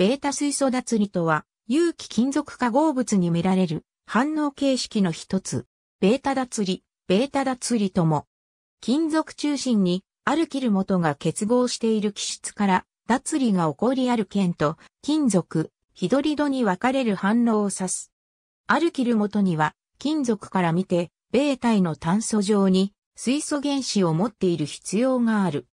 ベータ水素脱離とは、有機金属化合物に見られる反応形式の一つ。ベータ脱離、ベータ脱離とも。金属中心にアルキル元が結合している基質から脱離が起こりある剣と金属、ヒドリドに分かれる反応を指す。アルキル元には金属から見て、ベータへの炭素上に水素原子を持っている必要がある。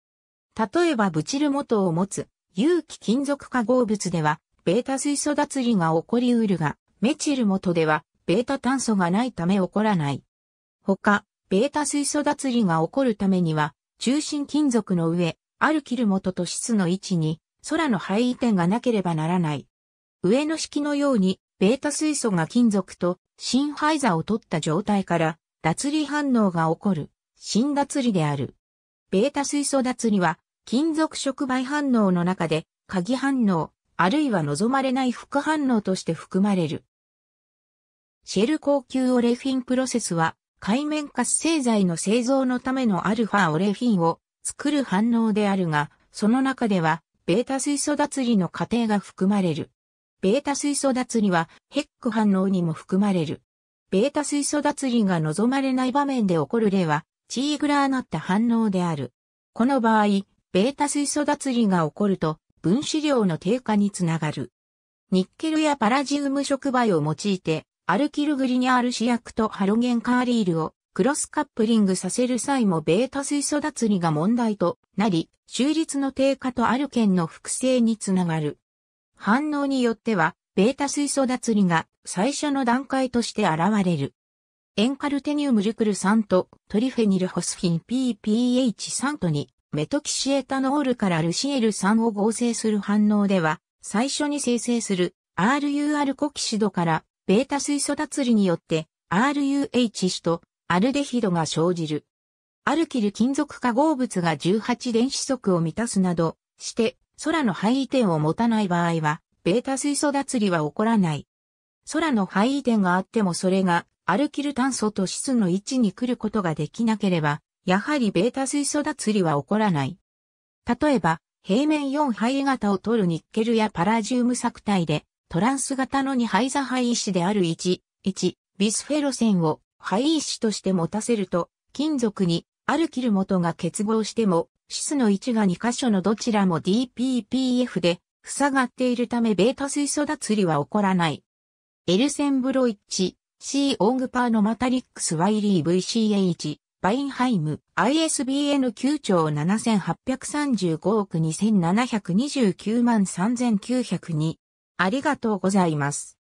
例えばブチル元を持つ有機金属化合物では、ベータ水素脱離が起こりうるが、メチル元では、ベータ炭素がないため起こらない。他、ベータ水素脱離が起こるためには、中心金属の上、アルキル元と質の位置に、空の配位点がなければならない。上の式のように、ベータ水素が金属と新配座を取った状態から、脱離反応が起こる、新脱離である。ベータ水素脱離は、金属触媒反応の中で、鍵反応、あるいは望まれない副反応として含まれる。シェル高級オレフィンプロセスは、海面活性剤の製造のためのアルファオレフィンを作る反応であるが、その中では、ベータ水素脱離の過程が含まれる。ベータ水素脱離は、ヘック反応にも含まれる。ベータ水素脱離が望まれない場面で起こる例は、チーグラーなった反応である。この場合、ベータ水素脱離が起こると分子量の低下につながる。ニッケルやパラジウム触媒を用いて、アルキルグリニャール試薬とハロゲンカーリールをクロスカップリングさせる際もベータ水素脱離が問題となり、収率の低下とアルケンの複製につながる。反応によっては、ベータ水素脱離が最初の段階として現れる。エンカルテニウムルクル酸とトリフェニルホスフィン PPH 酸とにメトキシエタノールからルシエル酸を合成する反応では、最初に生成する RUR コキシドからベータ水素脱離によって RUH とアルデヒドが生じる。アルキル金属化合物が18電子則を満たすなどして、空の配位点を持たない場合は、ベータ水素脱離は起こらない。空の配位点があってもそれがアルキル炭素と質の位置に来ることができなければ、やはりベータ水素脱離は起こらない。例えば、平面4肺型を取るニッケルやパラジウム作体で、トランス型の2肺座肺石である1、1、ビスフェロセンを肺石として持たせると、金属にアルキル元が結合しても、シスの置が2箇所のどちらも DPPF で塞がっているためベータ水素脱離は起こらない。エルセンブロイッチ、C オングパーのマタリックス y l v c h バインハイム、ISBN 9兆7835億2729万3902。ありがとうございます。